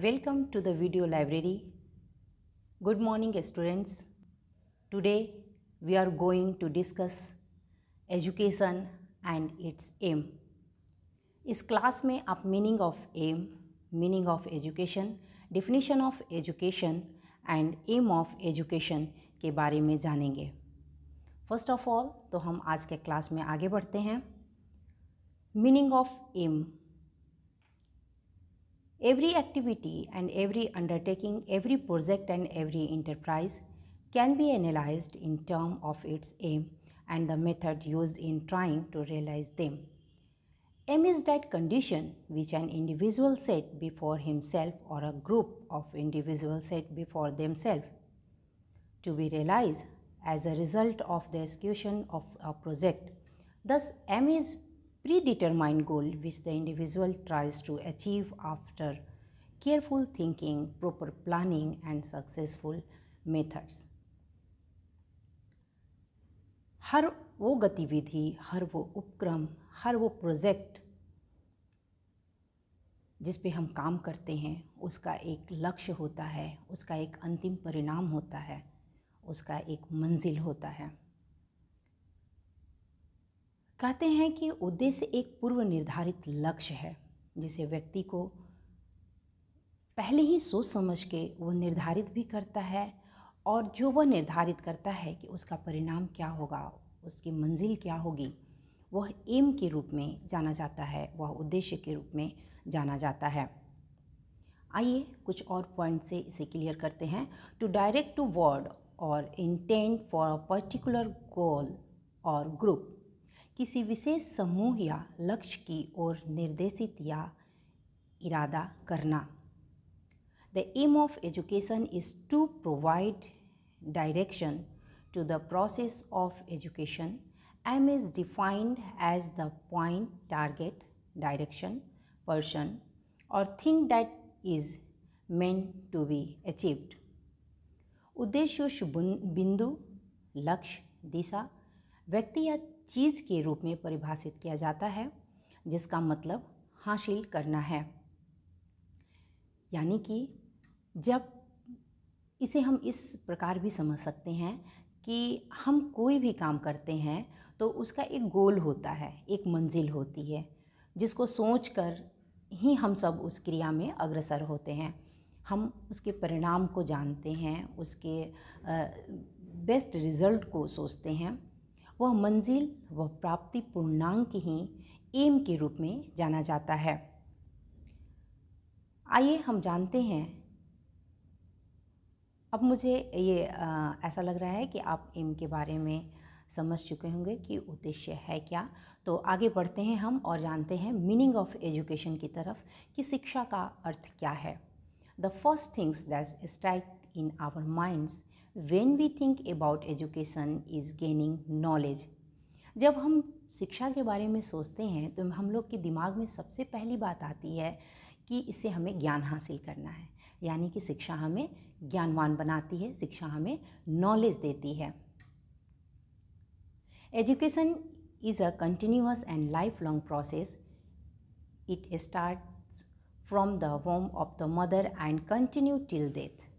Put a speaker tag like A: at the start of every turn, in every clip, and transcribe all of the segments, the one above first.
A: Welcome to the video library good morning students today we are going to discuss education and its aim इस class में आप meaning of aim meaning of education definition of education and aim of education के बारे में जानेंगे first of all तो हम आज के क्लास में आगे बढ़ते हैं meaning of aim Every activity and every undertaking, every project and every enterprise can be analyzed in terms of its aim and the method used in trying to realize them. Aim is that condition which an individual set before himself or a group of individuals set before themselves to be realized as a result of the execution of a project. Thus, aim is predetermined goal which the individual tries to achieve after careful thinking, proper planning and successful methods. हर वो गतिविधि हर वो उपक्रम हर वो project जिस पे हम काम करते हैं उसका एक लक्ष्य होता है उसका एक अंतिम परिणाम होता है उसका एक मंजिल होता है कहते हैं कि उद्देश्य एक पूर्व निर्धारित लक्ष्य है जिसे व्यक्ति को पहले ही सोच समझ के वो निर्धारित भी करता है और जो वह निर्धारित करता है कि उसका परिणाम क्या होगा उसकी मंजिल क्या होगी वह एम के रूप में जाना जाता है वह उद्देश्य के रूप में जाना जाता है आइए कुछ और पॉइंट से इसे क्लियर करते हैं टू डायरेक्ट टू वर्ड और intent for a particular goal और ग्रुप किसी विशेष समूह या लक्ष्य की ओर निर्देशित या इरादा करना the aim of education is to provide direction to the process of education aim is defined as the point target direction person और thing that is meant to be achieved उद्देश्य शुभ बिंदु लक्ष्य दिशा व्यक्ति या चीज़ के रूप में परिभाषित किया जाता है जिसका मतलब हासिल करना है यानी कि जब इसे हम इस प्रकार भी समझ सकते हैं कि हम कोई भी काम करते हैं तो उसका एक गोल होता है एक मंजिल होती है जिसको सोच कर ही हम सब उस क्रिया में अग्रसर होते हैं हम उसके परिणाम को जानते हैं उसके बेस्ट रिज़ल्ट को सोचते हैं वह मंजिल व प्राप्ति पूर्णांक ही एम के रूप में जाना जाता है आइए हम जानते हैं अब मुझे ये आ, ऐसा लग रहा है कि आप एम के बारे में समझ चुके होंगे कि उद्देश्य है क्या तो आगे बढ़ते हैं हम और जानते हैं मीनिंग ऑफ एजुकेशन की तरफ कि शिक्षा का अर्थ क्या है the first things that strike in our minds when we think about education is gaining knowledge जब हम शिक्षा के बारे में सोचते हैं तो हम लोग के दिमाग में सबसे पहली बात आती है कि इससे हमें ज्ञान हासिल करना है यानी कि शिक्षा हमें ज्ञानवान बनाती है शिक्षा हमें नॉलेज देती है education is a continuous and lifelong process it start from the home of the mother and continue till death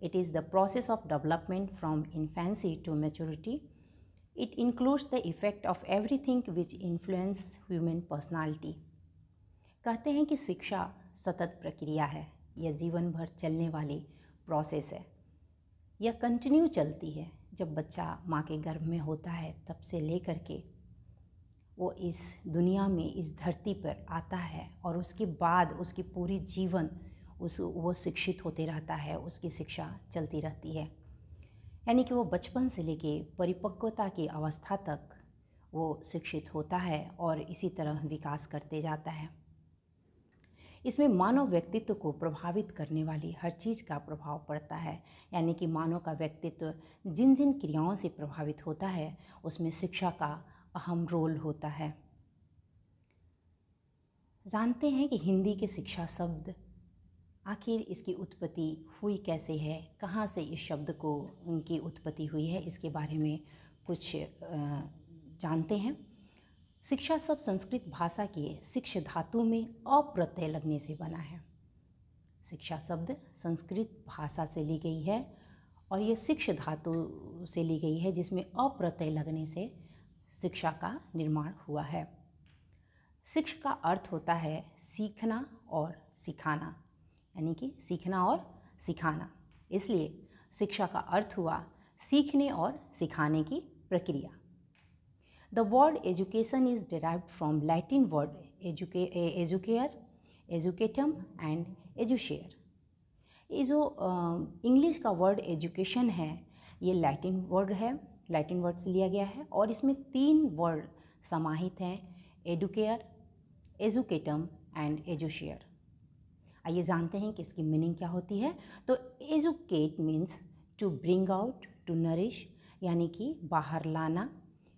A: It is the process of development from infancy to maturity. It includes the effect of everything which influences human personality. कहते हैं कि शिक्षा सतत प्रक्रिया है यह जीवन भर चलने वाली प्रोसेस है यह कंटिन्यू चलती है जब बच्चा माँ के गर्भ में होता है तब से लेकर के वो इस दुनिया में इस धरती पर आता है और उसके बाद उसकी पूरी जीवन उस वो शिक्षित होते रहता है उसकी शिक्षा चलती रहती है यानी कि वो बचपन से लेके परिपक्वता की अवस्था तक वो शिक्षित होता है और इसी तरह विकास करते जाता है इसमें मानव व्यक्तित्व को प्रभावित करने वाली हर चीज़ का प्रभाव पड़ता है यानी कि मानव का व्यक्तित्व जिन जिन क्रियाओं से प्रभावित होता है उसमें शिक्षा का अहम रोल होता है जानते हैं कि हिंदी के शिक्षा शब्द आखिर इसकी उत्पत्ति हुई कैसे है कहाँ से इस शब्द को उनकी उत्पत्ति हुई है इसके बारे में कुछ जानते हैं शिक्षा शब्द संस्कृत भाषा के शिक्ष धातु में अप्रत्यय लगने से बना है शिक्षा शब्द संस्कृत भाषा से ली गई है और ये शिक्ष धातु से ली गई है जिसमें अप्रत्यय लगने से शिक्षा का निर्माण हुआ है शिक्ष का अर्थ होता है सीखना और सिखाना यानी कि सीखना और सिखाना इसलिए शिक्षा का अर्थ हुआ सीखने और सिखाने की प्रक्रिया the word education is derive from Latin word एजुके एजुकेयर एजुकेटम एंड एजुशेयर ये जो इंग्लिश का वर्ड एजुकेशन है ये लैटिन वर्ड है लैटिन वर्ड से लिया गया है और इसमें तीन वर्ड समाहित हैं एडुकेयर एजुकेटम एंड एजुशेयर आइए जानते हैं कि इसकी मीनिंग क्या होती है तो educate means to bring out to nourish यानी कि बाहर लाना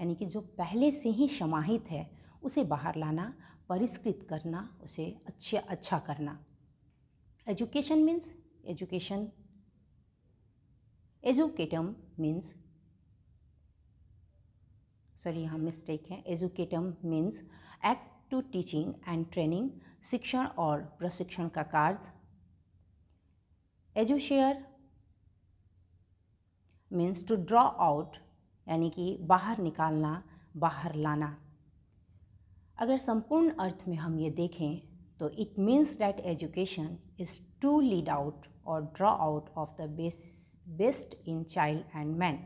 A: यानी कि जो पहले से ही समाहित है उसे बाहर लाना परिष्कृत करना उसे अच्छे अच्छा करना education means education educatum means sorry यहाँ मिस्टेक है educatum means act to teaching and training शिक्षण और प्रशिक्षण का कार्य educere means to draw out यानी कि बाहर निकालना बाहर लाना अगर संपूर्ण अर्थ में हम ये देखें तो it means that education is to lead out और draw out of the best in child and man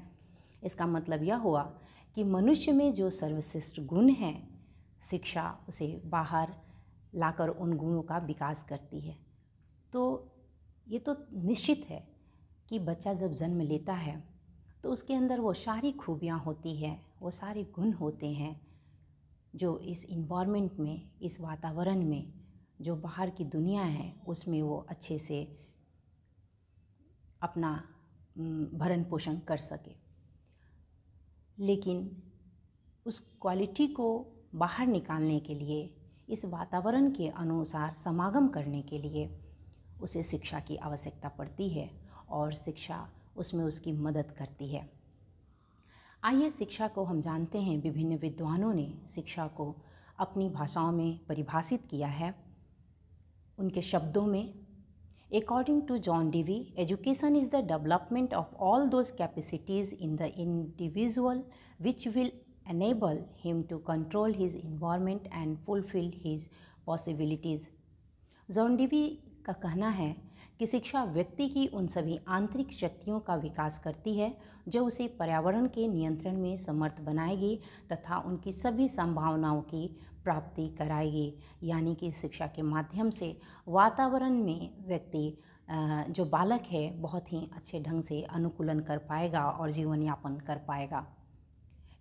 A: इसका मतलब यह हुआ कि मनुष्य में जो सर्वश्रेष्ठ गुण हैं शिक्षा उसे बाहर लाकर उन गुणों का विकास करती है तो ये तो निश्चित है कि बच्चा जब जन्म लेता है तो उसके अंदर वो सारी खूबियाँ होती है वो सारे गुण होते हैं जो इस इन्वामेंट में इस वातावरण में जो बाहर की दुनिया है उसमें वो अच्छे से अपना भरण पोषण कर सके लेकिन उस क्वालिटी को बाहर निकालने के लिए इस वातावरण के अनुसार समागम करने के लिए उसे शिक्षा की आवश्यकता पड़ती है और शिक्षा उसमें उसकी मदद करती है आइए शिक्षा को हम जानते हैं विभिन्न विद्वानों ने शिक्षा को अपनी भाषाओं में परिभाषित किया है उनके शब्दों में according to John Dewey education is the development of all those capacities in the individual which will enable him to control his environment and fulfill his possibilities. John Dewey का कहना है कि शिक्षा व्यक्ति की उन सभी आंतरिक शक्तियों का विकास करती है जो उसे पर्यावरण के नियंत्रण में समर्थ बनाएगी तथा उनकी सभी संभावनाओं की प्राप्ति कराएगी यानी कि शिक्षा के माध्यम से वातावरण में व्यक्ति जो बालक है बहुत ही अच्छे ढंग से अनुकूलन कर पाएगा और जीवन यापन कर पाएगा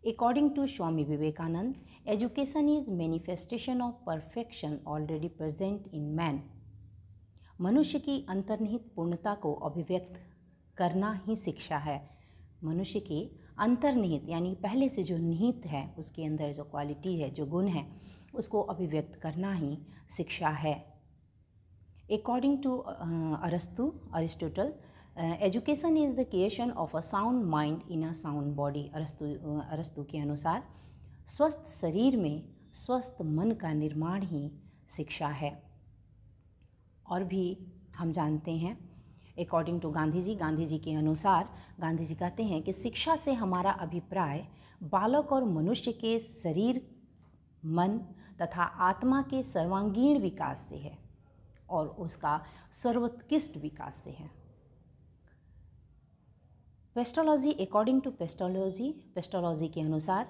A: According to Swami Vivekanand, education is manifestation of perfection already present in man. मनुष्य की अंतर्निहित पूर्णता को अभिव्यक्त करना ही शिक्षा है मनुष्य की अंतर्निहित यानी पहले से जो निहित है उसके अंदर जो क्वालिटी है जो गुण है उसको अभिव्यक्त करना ही शिक्षा है अकॉर्डिंग टू अरस्तु Aristotle education is the creation of a sound mind in a sound body अरस्तु uh, अरस्तु के अनुसार स्वस्थ शरीर में स्वस्थ मन का निर्माण ही शिक्षा है और भी हम जानते हैं अकॉर्डिंग टू गांधी जी गांधी जी के अनुसार गांधी जी कहते हैं कि शिक्षा से हमारा अभिप्राय बालक और मनुष्य के शरीर मन तथा आत्मा के सर्वांगीण विकास से है और उसका सर्वोत्कृष्ट विकास से है Pestalozzi according to Pestalozzi Pestalozzi के अनुसार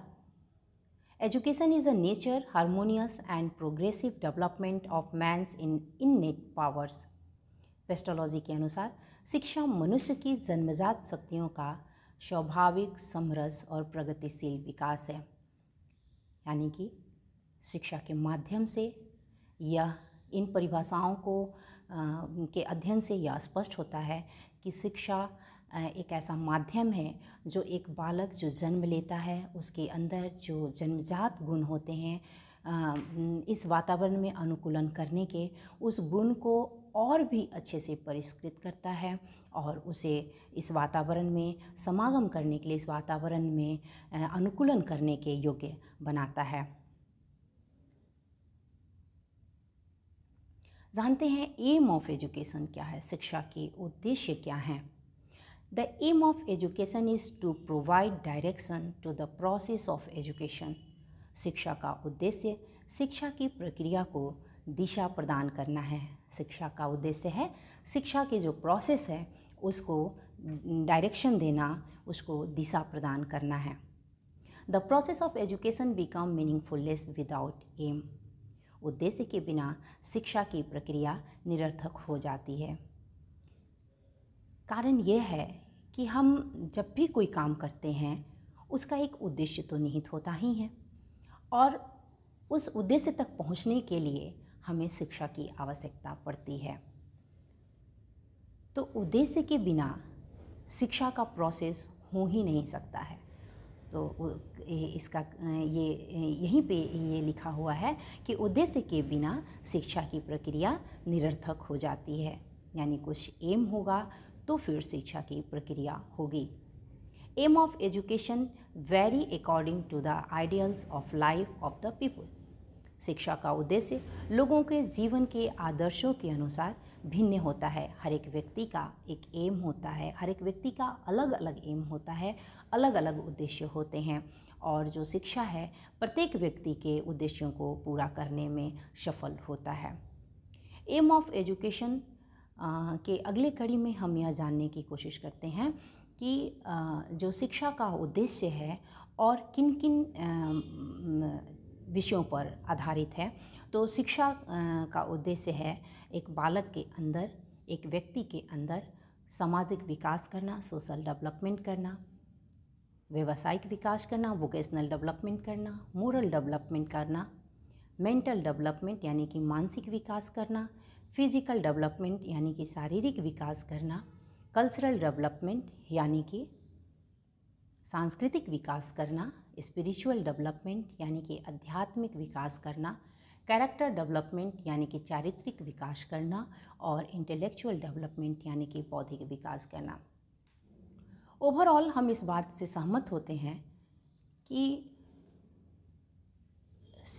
A: education is a nature harmonious and progressive development of man's in innate powers Pestalozzi के अनुसार शिक्षा मनुष्य की जन्मजात शक्तियों का स्वाभाविक समरस और प्रगतिशील विकास है यानी कि शिक्षा के माध्यम से यह इन परिभाषाओं को आ, के अध्ययन से यह स्पष्ट होता है कि शिक्षा एक ऐसा माध्यम है जो एक बालक जो जन्म लेता है उसके अंदर जो जन्मजात गुण होते हैं इस वातावरण में अनुकूलन करने के उस गुण को और भी अच्छे से परिष्कृत करता है और उसे इस वातावरण में समागम करने के लिए इस वातावरण में अनुकूलन करने के योग्य बनाता है जानते हैं एम ऑफ एजुकेशन क्या है शिक्षा के उद्देश्य क्या हैं The aim of education is to provide direction to the process of education. शिक्षा का उद्देश्य शिक्षा की प्रक्रिया को दिशा प्रदान करना है शिक्षा का उद्देश्य है शिक्षा के जो प्रोसेस है उसको डायरेक्शन देना उसको दिशा प्रदान करना है the process of education become meaningfulness without aim उद्देश्य के बिना शिक्षा की प्रक्रिया निरर्थक हो जाती है कारण यह है कि हम जब भी कोई काम करते हैं उसका एक उद्देश्य तो निहित होता ही है और उस उद्देश्य तक पहुंचने के लिए हमें शिक्षा की आवश्यकता पड़ती है तो उद्देश्य के बिना शिक्षा का प्रोसेस हो ही नहीं सकता है तो इसका ये यहीं पे ये लिखा हुआ है कि उद्देश्य के बिना शिक्षा की प्रक्रिया निरर्थक हो जाती है यानी कुछ एम होगा तो फिर शिक्षा की प्रक्रिया होगी aim of education vary according to the ideals of life of the people शिक्षा का उद्देश्य लोगों के जीवन के आदर्शों के अनुसार भिन्न होता है हर एक व्यक्ति का एक एम होता है हर एक व्यक्ति का अलग अलग एम होता है अलग अलग उद्देश्य होते हैं और जो शिक्षा है प्रत्येक व्यक्ति के उद्देश्यों को पूरा करने में सफल होता है एम ऑफ एजुकेशन के अगले कड़ी में हम यह जानने की कोशिश करते हैं कि जो शिक्षा का उद्देश्य है और किन किन विषयों पर आधारित है तो शिक्षा का उद्देश्य है एक बालक के अंदर एक व्यक्ति के अंदर सामाजिक विकास करना सोशल डेवलपमेंट करना व्यवसायिक विकास करना वोकेशनल डेवलपमेंट करना मोरल डेवलपमेंट करना मेंटल डेवलपमेंट यानी कि मानसिक विकास करना फिजिकल डेवलपमेंट यानी कि शारीरिक विकास करना कल्चरल डेवलपमेंट यानी कि सांस्कृतिक विकास करना स्पिरिचुअल डेवलपमेंट यानी कि आध्यात्मिक विकास करना कैरेक्टर डेवलपमेंट यानी कि चारित्रिक विकास करना और इंटेलेक्चुअल डेवलपमेंट यानी कि बौद्धिक विकास करना ओवरऑल हम इस बात से सहमत होते हैं कि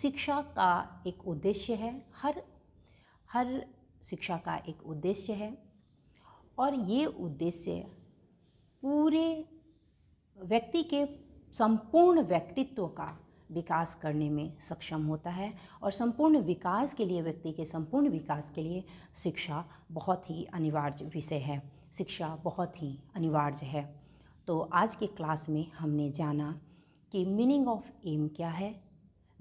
A: शिक्षा का एक उद्देश्य है हर हर शिक्षा का एक उद्देश्य है और ये उद्देश्य पूरे व्यक्ति के संपूर्ण व्यक्तित्व का विकास करने में सक्षम होता है और संपूर्ण विकास के लिए व्यक्ति के संपूर्ण विकास के लिए शिक्षा बहुत ही अनिवार्य विषय है शिक्षा बहुत ही अनिवार्य है तो आज के क्लास में हमने जाना कि मीनिंग ऑफ एम क्या है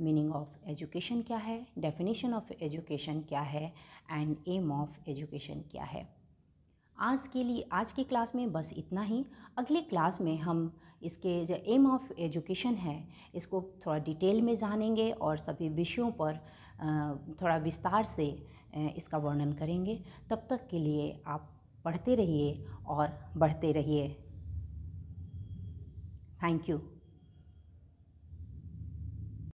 A: मीनिंग ऑफ एजुकेशन क्या है डेफिनेशन ऑफ एजुकेशन क्या है एंड एम ऑफ एजुकेशन क्या है आज के लिए आज की क्लास में बस इतना ही अगली क्लास में हम इसके जो एम ऑफ एजुकेशन है इसको थोड़ा डिटेल में जानेंगे और सभी विषयों पर थोड़ा विस्तार से इसका वर्णन करेंगे तब तक के लिए आप पढ़ते रहिए और बढ़ते रहिए थैंक यू